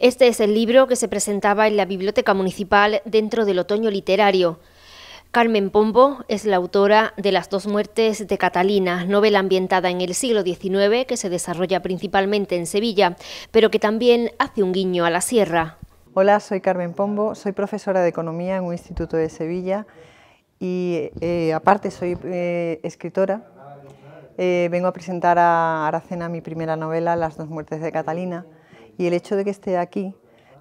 Este es el libro que se presentaba en la Biblioteca Municipal dentro del otoño literario. Carmen Pombo es la autora de Las dos muertes de Catalina, novela ambientada en el siglo XIX que se desarrolla principalmente en Sevilla, pero que también hace un guiño a la sierra. Hola, soy Carmen Pombo, soy profesora de Economía en un instituto de Sevilla y eh, aparte soy eh, escritora. Eh, vengo a presentar a Aracena mi primera novela, Las dos muertes de Catalina y el hecho de que esté aquí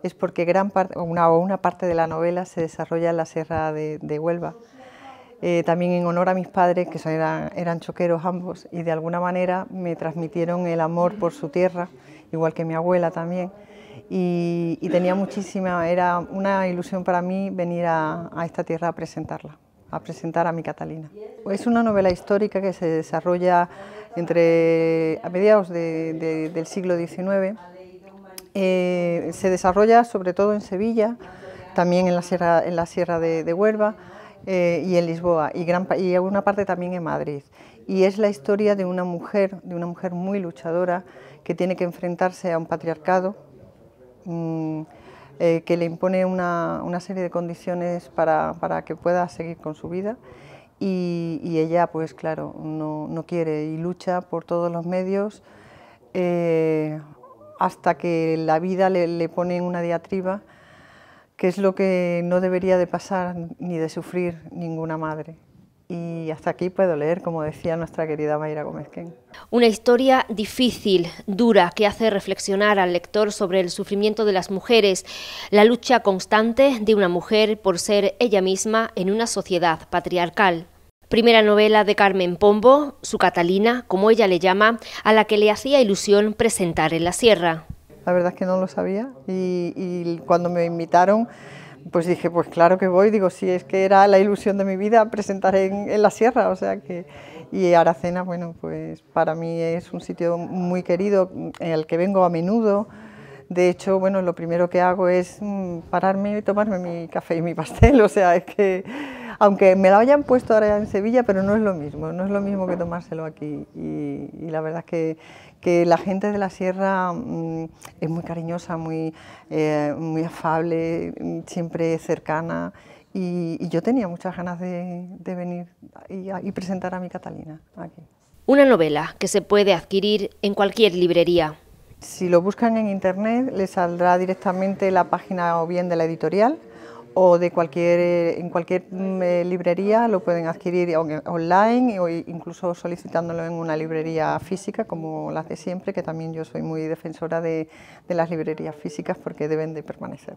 es porque gran parte, una, una parte de la novela se desarrolla en la Sierra de, Huelva. Eh, también en honor a mis padres, que eran, choqueros ambos, y de alguna manera me transmitieron el amor por su tierra, igual que mi abuela también. Y, tenía muchísima, era una ilusión para mí venir a, esta tierra a presentarla a presentar a mi Catalina. Es una novela histórica que se desarrolla entre a mediados del siglo XIX eh, se desarrolla sobre todo en Sevilla, también en la Sierra, de, Huelva eh, y en Lisboa, y, gran, y alguna parte también en Madrid. Y es la historia de una mujer, de una mujer muy luchadora, que tiene que enfrentarse a un patriarcado, mm, eh, que le impone una, serie de condiciones para, que pueda seguir con su vida. Y, ella, pues claro, no, quiere y lucha por todos los medios, hasta que la vida le, pone en una diatriba, que es lo que no debería de pasar ni de sufrir ninguna madre. Y hasta aquí puedo leer, como decía nuestra querida Mayra Gómezquén. Una historia difícil, dura, que hace reflexionar al lector sobre el sufrimiento de las mujeres, la lucha constante de una mujer por ser ella misma en una sociedad patriarcal. Primera novela de Carmen Pombo, su Catalina, como ella le llama, a la que le hacía ilusión presentar en la sierra. La verdad es que no lo sabía y, cuando me invitaron pues dije, pues claro que voy, digo, si es que era la ilusión de mi vida presentar en, la sierra, o sea que... Y Aracena, bueno, pues para mí es un sitio muy querido, el que vengo a menudo. De hecho, bueno, lo primero que hago es mm, pararme y tomarme mi café y mi pastel, o sea, es que aunque me la hayan puesto ahora en Sevilla, pero no es lo mismo, no es lo mismo que tomárselo aquí. Y, la verdad es que, la gente de la sierra mm, es muy cariñosa, muy, eh, muy afable, siempre cercana. Y, yo tenía muchas ganas de, venir y, y presentar a mi Catalina aquí. Una novela que se puede adquirir en cualquier librería. Si lo buscan en internet, les saldrá directamente la página o bien de la editorial o de cualquier, eh, en cualquier mm, eh, librería lo pueden adquirir eh, online o incluso solicitándolo en una librería física como las de siempre, que también yo soy muy defensora de las librerías físicas porque deben de permanecer.